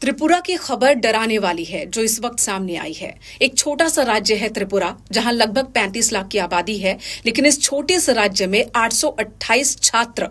त्रिपुरा की खबर डराने वाली है जो इस वक्त सामने आई है एक छोटा सा राज्य है त्रिपुरा जहां लगभग 35 लाख की आबादी है लेकिन इस छोटे से राज्य में 828 छात्र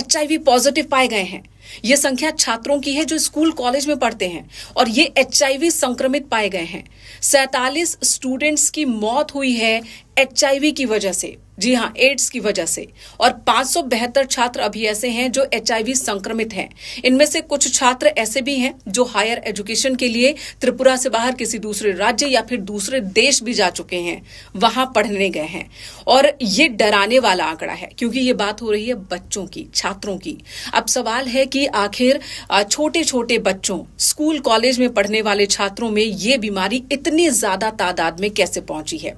एचआईवी पॉजिटिव पाए गए हैं ये संख्या छात्रों की है जो स्कूल कॉलेज में पढ़ते हैं और ये एच संक्रमित पाए गए हैं सैतालीस स्टूडेंट्स की मौत हुई है एच की वजह से जी हाँ एड्स की वजह से और पाँच छात्र अभी ऐसे हैं जो एच संक्रमित हैं इनमें से कुछ छात्र ऐसे भी हैं जो हायर एजुकेशन के लिए त्रिपुरा से बाहर किसी दूसरे राज्य या फिर दूसरे देश भी जा चुके हैं वहां पढ़ने गए हैं और ये डराने वाला आंकड़ा है क्योंकि ये बात हो रही है बच्चों की छात्रों की अब सवाल है कि कि आखिर छोटे छोटे बच्चों स्कूल कॉलेज में पढ़ने वाले छात्रों में ये बीमारी इतनी ज्यादा तादाद में कैसे पहुंची है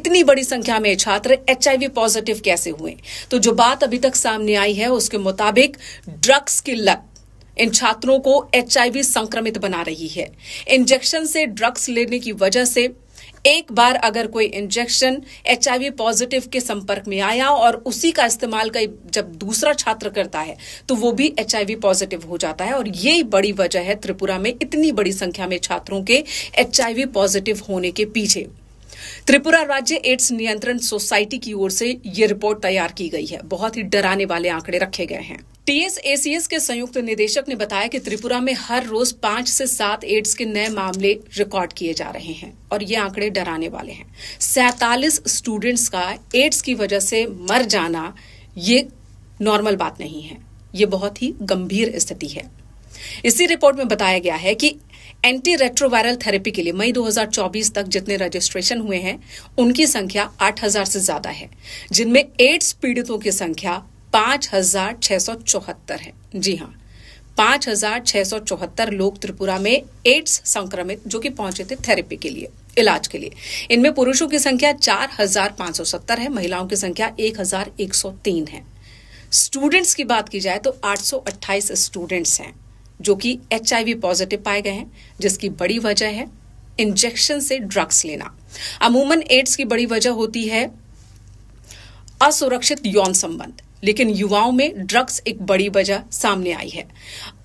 इतनी बड़ी संख्या में छात्र एच पॉजिटिव कैसे हुए तो जो बात अभी तक सामने आई है उसके मुताबिक ड्रग्स की लत इन छात्रों को एच संक्रमित बना रही है इंजेक्शन से ड्रग्स लेने की वजह से एक बार अगर कोई इंजेक्शन एच पॉजिटिव के संपर्क में आया और उसी का इस्तेमाल कई जब दूसरा छात्र करता है तो वो भी एच पॉजिटिव हो जाता है और ये बड़ी वजह है त्रिपुरा में इतनी बड़ी संख्या में छात्रों के एच पॉजिटिव होने के पीछे त्रिपुरा राज्य एड्स नियंत्रण सोसाइटी की ओर से ये रिपोर्ट तैयार की गई है बहुत ही डराने वाले आंकड़े रखे गए हैं टीएसएसीएस के संयुक्त निदेशक ने बताया कि त्रिपुरा में हर रोज पांच से सात एड्स के नए मामले रिकॉर्ड किए जा रहे हैं और ये आंकड़े डराने वाले हैं सैतालीस स्टूडेंट्स का एड्स की वजह से मर जाना ये नॉर्मल बात नहीं है ये बहुत ही गंभीर स्थिति है इसी रिपोर्ट में बताया गया है कि एंटी रेट्रोवायरल थेरेपी के लिए मई 2024 तक जितने रजिस्ट्रेशन हुए हैं उनकी संख्या 8000 से ज्यादा है जिनमें एड्स पीड़ितों की संख्या पांच है जी हाँ पांच लोग त्रिपुरा में एड्स संक्रमित जो कि पहुंचे थे थेरेपी के लिए इलाज के लिए इनमें पुरुषों की संख्या 4,570 है महिलाओं की संख्या 1,103 है स्टूडेंट्स की बात की जाए तो 828 स्टूडेंट्स हैं जो कि एच पॉजिटिव पाए गए हैं जिसकी बड़ी वजह है इंजेक्शन से ड्रग्स लेना अमूमन एड्स की बड़ी वजह होती है असुरक्षित यौन संबंध लेकिन युवाओं में ड्रग्स एक बड़ी वजह सामने आई है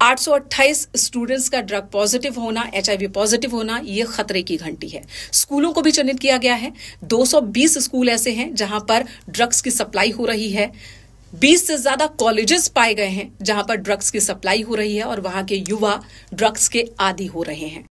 828 स्टूडेंट्स का ड्रग पॉजिटिव होना एच पॉजिटिव होना यह खतरे की घंटी है स्कूलों को भी चिन्हित किया गया है 220 स्कूल ऐसे हैं जहां पर ड्रग्स की सप्लाई हो रही है 20 से ज्यादा कॉलेजेस पाए गए हैं जहां पर ड्रग्स की सप्लाई हो रही है और वहां के युवा ड्रग्स के आदि हो रहे हैं